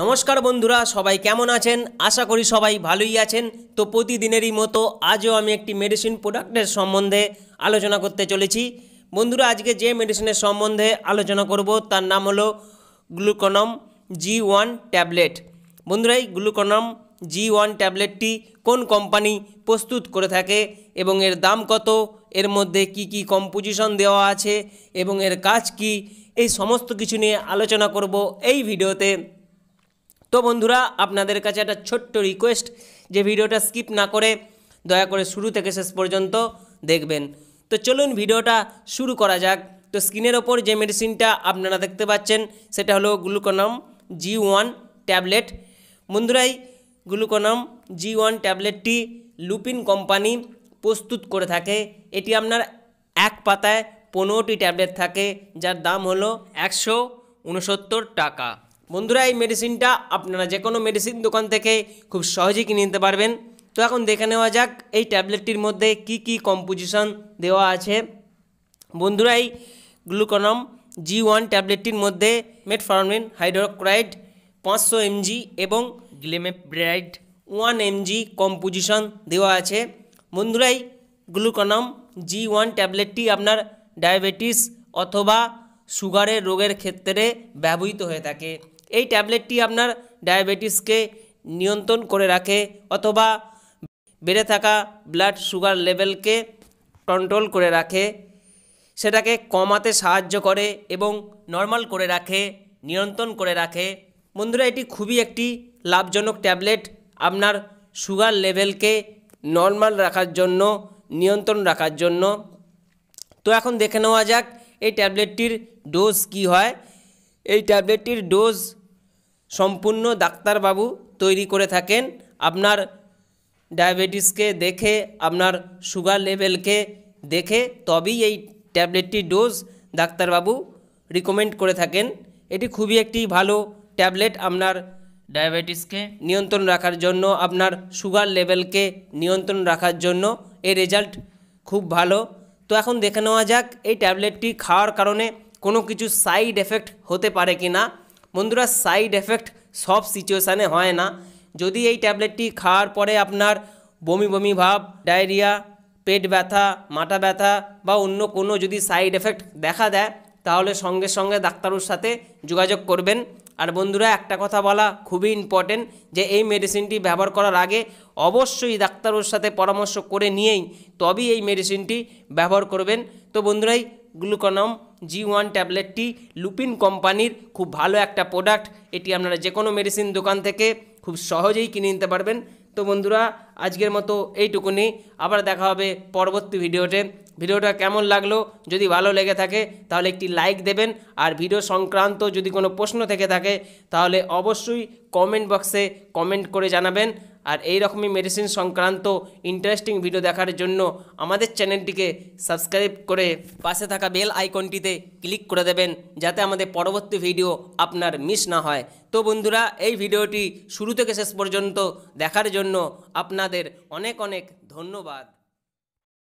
নমস্কার বন্ধুরা সবাই কেমন আছেন আশা করি সবাই ভালোই আছেন তো প্রতিদিনেরই মতো আজও আমি একটি মেডিসিন প্রোডাক্টের সম্বন্ধে আলোচনা করতে চলেছি বন্ধুরা আজকে যে মেডিসিনের সম্বন্ধে আলোচনা করব তার নাম হলো গ্লুকোনম জি ওয়ান ট্যাবলেট বন্ধুরা এই গ্লুকোনম জি ওয়ান ট্যাবলেটটি কোন কোম্পানি প্রস্তুত করে থাকে এবং এর দাম কত এর মধ্যে কি কি কম্পোজিশন দেওয়া আছে এবং এর কাজ কি এই সমস্ত কিছু নিয়ে আলোচনা করব এই ভিডিওতে তো বন্ধুরা আপনাদের কাছে একটা ছোট্ট রিকোয়েস্ট যে ভিডিওটা স্কিপ না করে দয়া করে শুরু থেকে শেষ পর্যন্ত দেখবেন তো চলুন ভিডিওটা শুরু করা যাক তো স্কিনের ওপর যে মেডিসিনটা আপনারা দেখতে পাচ্ছেন সেটা হলো গ্লুকোনাম জি ওয়ান ট্যাবলেট বন্ধুরাই গ্লুকোনাম জি ওয়ান ট্যাবলেটটি লুপিন কোম্পানি প্রস্তুত করে থাকে এটি আপনার এক পাতায় পনেরোটি ট্যাবলেট থাকে যার দাম হলো একশো টাকা বন্ধুরা এই মেডিসিনটা আপনারা যে কোনো মেডিসিন দোকান থেকে খুব সহজেই কিনে নিতে পারবেন তো এখন দেখে নেওয়া যাক এই ট্যাবলেটটির মধ্যে কি কি কম্পোজিশন দেওয়া আছে বন্ধুরা এই গ্লুকোনম জি ওয়ান ট্যাবলেটটির মধ্যে মেটফরমিন হাইড্রোক্রাইড পাঁচশো এমজি এবং গ্লেমেব্রাইড ওয়ান এমজি কম্পোজিশন দেওয়া আছে বন্ধুরাই গ্লুকোনম জি ওয়ান ট্যাবলেটটি আপনার ডায়াবেটিস অথবা সুগারের রোগের ক্ষেত্রে ব্যবহৃত হয়ে থাকে এই ট্যাবলেটটি আপনার ডায়াবেটিসকে নিয়ন্ত্রণ করে রাখে অথবা বেড়ে থাকা ব্লাড সুগার লেভেলকে কন্ট্রোল করে রাখে সেটাকে কমাতে সাহায্য করে এবং নর্মাল করে রাখে নিয়ন্ত্রণ করে রাখে বন্ধুরা এটি খুবই একটি লাভজনক ট্যাবলেট আপনার সুগার লেভেলকে নর্মাল রাখার জন্য নিয়ন্ত্রণ রাখার জন্য তো এখন দেখে নেওয়া যাক এই ট্যাবলেটটির ডোজ কি হয় এই ট্যাবলেটটির ডোজ সম্পূর্ণ ডাক্তারবাবু তৈরি করে থাকেন আপনার ডায়াবেটিসকে দেখে আপনার সুগার লেভেলকে দেখে তবেই এই ট্যাবলেটটির ডোজ ডাক্তারবাবু রিকমেন্ড করে থাকেন এটি খুবই একটি ভালো ট্যাবলেট আপনার ডায়াবেটিসকে নিয়ন্ত্রণ রাখার জন্য আপনার সুগার লেভেলকে নিয়ন্ত্রণ রাখার জন্য এর রেজাল্ট খুব ভালো তো এখন দেখে নেওয়া যাক এই ট্যাবলেটটি খাওয়ার কারণে কোনো কিছু সাইড এফেক্ট হতে পারে কি না বন্ধুরা সাইড এফেক্ট সব সিচুয়েশানে হয় না যদি এই ট্যাবলেটটি খাওয়ার পরে আপনার বমি বমি ভাব ডায়রিয়া পেট ব্যথা মাথা ব্যথা বা অন্য কোনো যদি সাইড এফেক্ট দেখা দেয় তাহলে সঙ্গে সঙ্গে ডাক্তারুর সাথে যোগাযোগ করবেন আর বন্ধুরা একটা কথা বলা খুবই ইম্পর্টেন্ট যে এই মেডিসিনটি ব্যবহার করার আগে অবশ্যই ডাক্তারুর সাথে পরামর্শ করে নিয়েই তবেই এই মেডিসিনটি ব্যবহার করবেন তো বন্ধুরাই গ্লুকোনম জি ওয়ান ট্যাবলেটটি লুপিন কোম্পানির খুব ভালো একটা প্রোডাক্ট এটি আপনারা যে কোনো মেডিসিন দোকান থেকে খুব সহজেই কিনে নিতে পারবেন তো বন্ধুরা আজকের মতো এইটুকুনি আবার দেখা হবে পরবর্তী ভিডিওতে ভিডিওটা কেমন লাগলো যদি ভালো লেগে থাকে তাহলে একটি লাইক দেবেন আর ভিডিও সংক্রান্ত যদি কোনো প্রশ্ন থেকে থাকে তাহলে অবশ্যই কমেন্ট বক্সে কমেন্ট করে জানাবেন আর এই রকমই মেডিসিন সংক্রান্ত ইন্টারেস্টিং ভিডিও দেখার জন্য আমাদের চ্যানেলটিকে সাবস্ক্রাইব করে পাশে থাকা বেল আইকনটিতে ক্লিক করে দেবেন যাতে আমাদের পরবর্তী ভিডিও আপনার মিস না হয় তো বন্ধুরা এই ভিডিওটি শুরু থেকে শেষ পর্যন্ত দেখার জন্য আপনার আপনাদের অনেক অনেক ধন্যবাদ